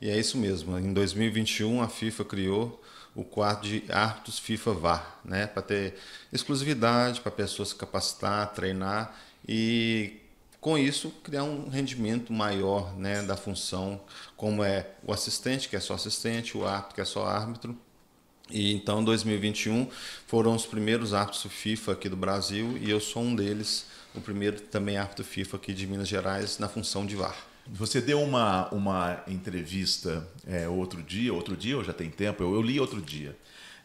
E é isso mesmo. Em 2021 a FIFA criou o quadro de árbitros FIFA VAR, né, para ter exclusividade, para pessoas se capacitar, treinar e com isso criar um rendimento maior, né, da função, como é o assistente que é só assistente, o árbitro que é só árbitro. E então 2021 foram os primeiros árbitros FIFA aqui do Brasil e eu sou um deles, o primeiro também árbitro FIFA aqui de Minas Gerais na função de VAR. Você deu uma, uma entrevista é, outro dia, outro dia ou já tem tempo, eu, eu li outro dia,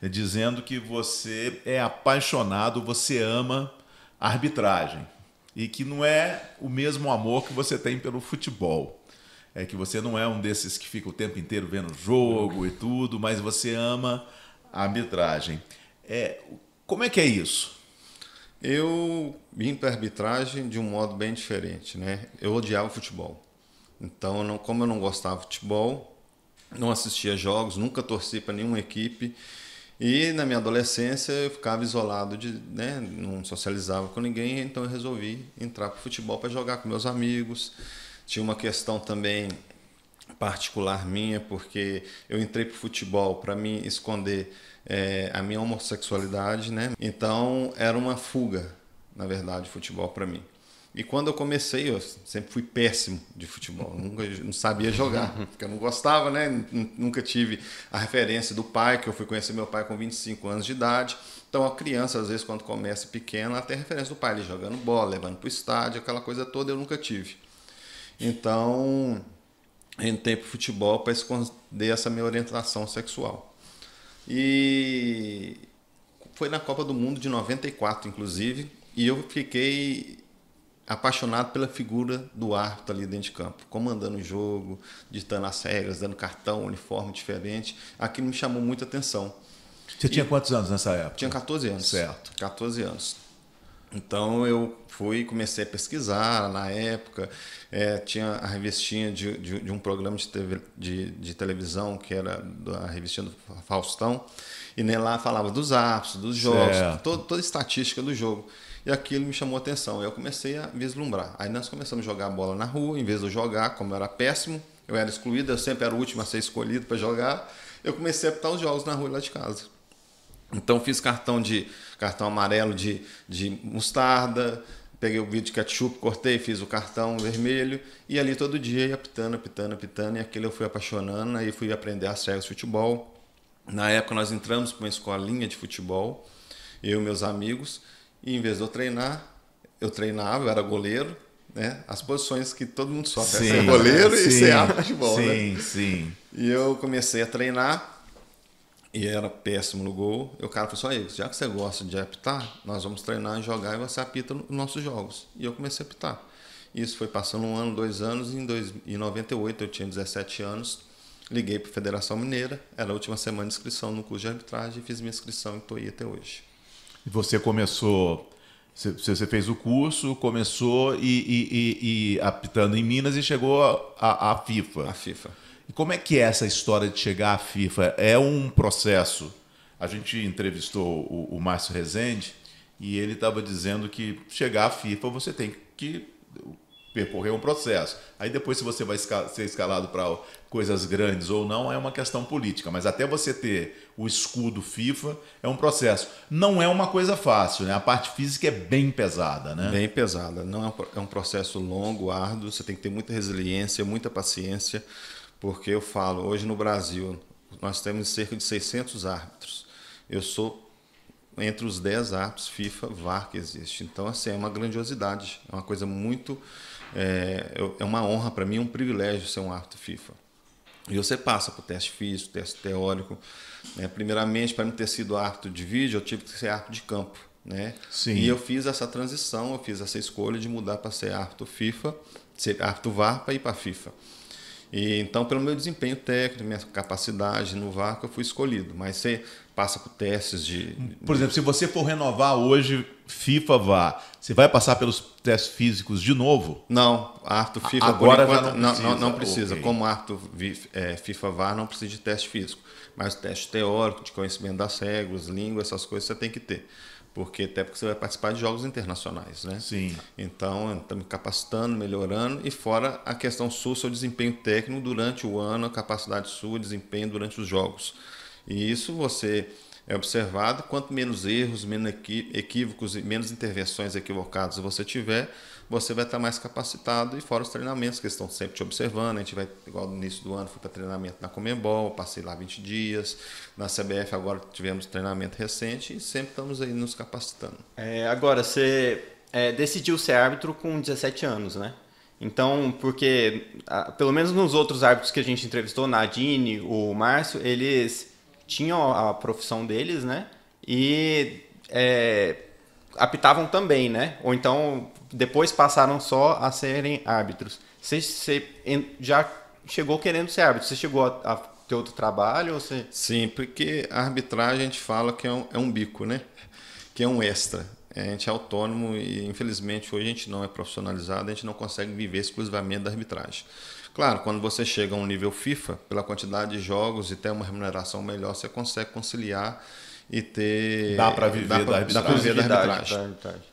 é, dizendo que você é apaixonado, você ama a arbitragem e que não é o mesmo amor que você tem pelo futebol. É que você não é um desses que fica o tempo inteiro vendo jogo e tudo, mas você ama a arbitragem. É, como é que é isso? Eu vim para a arbitragem de um modo bem diferente, né? Eu odiava futebol. Então, não, como eu não gostava de futebol, não assistia jogos, nunca torci para nenhuma equipe. E na minha adolescência eu ficava isolado, de, né, não socializava com ninguém, então eu resolvi entrar para o futebol para jogar com meus amigos. Tinha uma questão também particular minha, porque eu entrei para o futebol para me esconder é, a minha homossexualidade, né? Então era uma fuga, na verdade, o futebol para mim. E quando eu comecei, eu sempre fui péssimo de futebol, eu nunca não sabia jogar, uhum. porque eu não gostava, né? Nunca tive a referência do pai, que eu fui conhecer meu pai com 25 anos de idade. Então a criança, às vezes, quando começa pequena, até referência do pai, ele jogando bola, levando para o estádio, aquela coisa toda eu nunca tive. Então, entrei para futebol para esconder essa minha orientação sexual. E foi na Copa do Mundo de 94, inclusive, e eu fiquei apaixonado pela figura do árbitro ali dentro de campo, comandando o jogo, ditando as regras, dando cartão, uniforme diferente. Aquilo me chamou muita atenção. Você e tinha quantos anos nessa época? Tinha 14 anos. Certo. 14 anos. Então eu fui comecei a pesquisar na época. É, tinha a revistinha de, de, de um programa de, TV, de, de, televisão que era a revistinha do Faustão. E né, lá falava dos ápices, dos jogos, todo, toda a estatística do jogo. E aquilo me chamou a atenção. Eu comecei a vislumbrar. Aí nós começamos a jogar bola na rua. Em vez de eu jogar, como eu era péssimo, eu era excluído, eu sempre era o último a ser escolhido para jogar. Eu comecei a apitar os jogos na rua lá de casa. Então fiz cartão de cartão amarelo de, de mostarda, peguei o vídeo de ketchup, cortei, fiz o cartão vermelho e ali todo dia ia pitando, pitando, pitando e aquilo eu fui apaixonando e fui aprender a regras de futebol. Na época nós entramos para uma escolinha de futebol, eu e meus amigos, e em vez de eu treinar, eu treinava, eu era goleiro, né? As posições que todo mundo sofre, né? sim, é ser goleiro sim, e ser arma de bola. Né? Sim, né? sim. E eu comecei a treinar e era péssimo no gol. E o cara falou só isso, assim, já que você gosta de apitar, nós vamos treinar e jogar e você apita nos nossos jogos. E eu comecei a apitar. Isso foi passando um ano, dois anos, e em, 98 eu tinha 17 anos, liguei para a Federação Mineira, era a última semana de inscrição no curso de arbitragem, fiz minha inscrição e estou aí até hoje. E você começou você fez o curso, começou e, e, e, e, apitando em Minas e chegou à FIFA. A FIFA. E como é que é essa história de chegar à FIFA? É um processo. A gente entrevistou o, o Márcio Rezende e ele estava dizendo que chegar à FIFA você tem que percorrer um processo. Aí depois se você vai ser escalado para coisas grandes ou não é uma questão política, mas até você ter o escudo FIFA é um processo. Não é uma coisa fácil, né? A parte física é bem pesada, né? Bem pesada. Não é um é processo longo, árduo. Você tem que ter muita resiliência, muita paciência. Porque eu falo, hoje no Brasil, nós temos cerca de 600 árbitros. Eu sou entre os 10 árbitros FIFA VAR que existe. Então, assim, é uma grandiosidade, é uma coisa muito. É, é uma honra para mim, um privilégio ser um árbitro FIFA. E você passa o teste físico, teste teórico. Né? Primeiramente, para não ter sido árbitro de vídeo, eu tive que ser árbitro de campo. Né? Sim. E eu fiz essa transição, eu fiz essa escolha de mudar para ser árbitro FIFA, ser árbitro VAR para ir para FIFA. E, então, pelo meu desempenho técnico, minha capacidade no vácuo, eu fui escolhido. Mas você passa por testes de. Por exemplo, se você for renovar hoje FIFA vá, você vai passar pelos testes físicos de novo? Não, arto FIFA agora enquanto, não precisa. Não, não precisa. Okay. Como arto é, FIFA VAR não precisa de teste físico, mas o teste teórico de conhecimento das regras, língua, essas coisas você tem que ter porque até porque você vai participar de jogos internacionais, né? Sim. Então, estamos capacitando, melhorando e fora a questão sua, seu desempenho técnico durante o ano, a capacidade sua, desempenho durante os jogos. E isso você é observado. Quanto menos erros, menos equívocos e menos intervenções equivocadas você tiver, você vai estar mais capacitado e fora os treinamentos que estão sempre te observando. A gente vai, igual no início do ano, fui para treinamento na Comembol, passei lá 20 dias. Na CBF agora tivemos treinamento recente e sempre estamos aí nos capacitando. É, agora, você é, decidiu ser árbitro com 17 anos, né? Então, porque ah, pelo menos nos outros árbitros que a gente entrevistou, Nadine, o Márcio, eles tinham a profissão deles, né? E é, apitavam também, né? Ou então depois passaram só a serem árbitros. Você, você já chegou querendo ser árbitro? Você chegou a, a ter outro trabalho? Ou você... Sim, porque a arbitragem a gente fala que é um, é um bico, né? Que é um extra. É, a gente é autônomo e infelizmente hoje a gente não é profissionalizado, a gente não consegue viver exclusivamente da arbitragem. Claro, quando você chega a um nível FIFA, pela quantidade de jogos e ter uma remuneração melhor, você consegue conciliar e ter. Dá para viver, dá pra, da, arbitragem. Dá viver da arbitragem. Da arbitragem.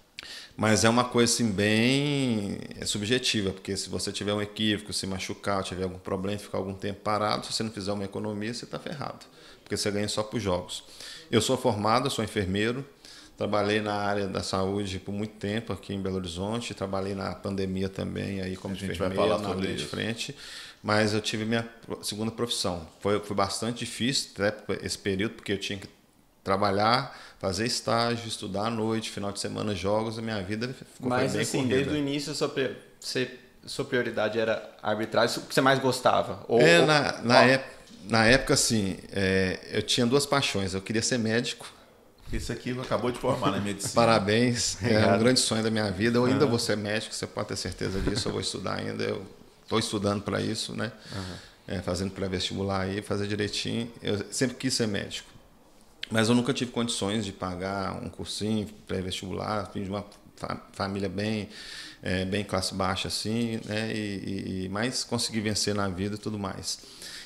Mas é uma coisa assim, bem é subjetiva, porque se você tiver um equívoco, se machucar, tiver algum problema, ficar algum tempo parado, se você não fizer uma economia, você está ferrado, porque você ganha só por jogos. Eu sou formado, sou enfermeiro, Trabalhei na área da saúde por muito tempo aqui em Belo Horizonte, trabalhei na pandemia também, aí como a gente vai falar na linha de frente, mas eu tive minha segunda profissão. Foi, foi bastante difícil né, esse período, porque eu tinha que trabalhar, fazer estágio, estudar à noite, final de semana jogos, a minha vida ficou mas, bem assim, corrida. Mas desde o início sua, você, sua prioridade era arbitragem, o que você mais gostava? Ou, é, ou, na, na, época, na época, assim, é, eu tinha duas paixões, eu queria ser médico esse aqui acabou de formar na né, medicina. Parabéns, é um grande sonho da minha vida. Eu ainda uhum. vou ser médico, você pode ter certeza disso. Eu vou estudar ainda, eu estou estudando para isso, né? Uhum. É, fazendo pré-vestibular aí, fazer direitinho. Eu sempre quis ser médico, mas eu nunca tive condições de pagar um cursinho pré-vestibular, vim de uma família bem é, bem classe baixa assim, né? E, e, mas consegui vencer na vida e tudo mais.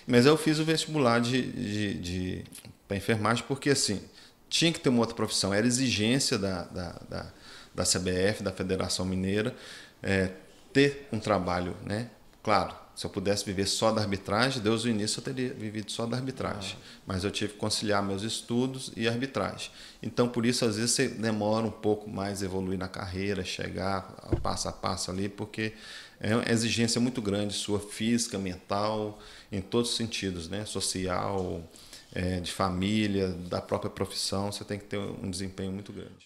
Mas eu fiz o vestibular de, de, de para enfermagem porque assim tinha que ter uma outra profissão, era exigência da, da, da, da CBF, da Federação Mineira, é, ter um trabalho, né? Claro, se eu pudesse viver só da arbitragem, Deus o início eu teria vivido só da arbitragem, ah. mas eu tive que conciliar meus estudos e arbitragem. Então, por isso, às vezes você demora um pouco mais evoluir na carreira, chegar passo a passo ali, porque é uma exigência muito grande sua física, mental, em todos os sentidos, né? Social, é, de família, da própria profissão, você tem que ter um desempenho muito grande.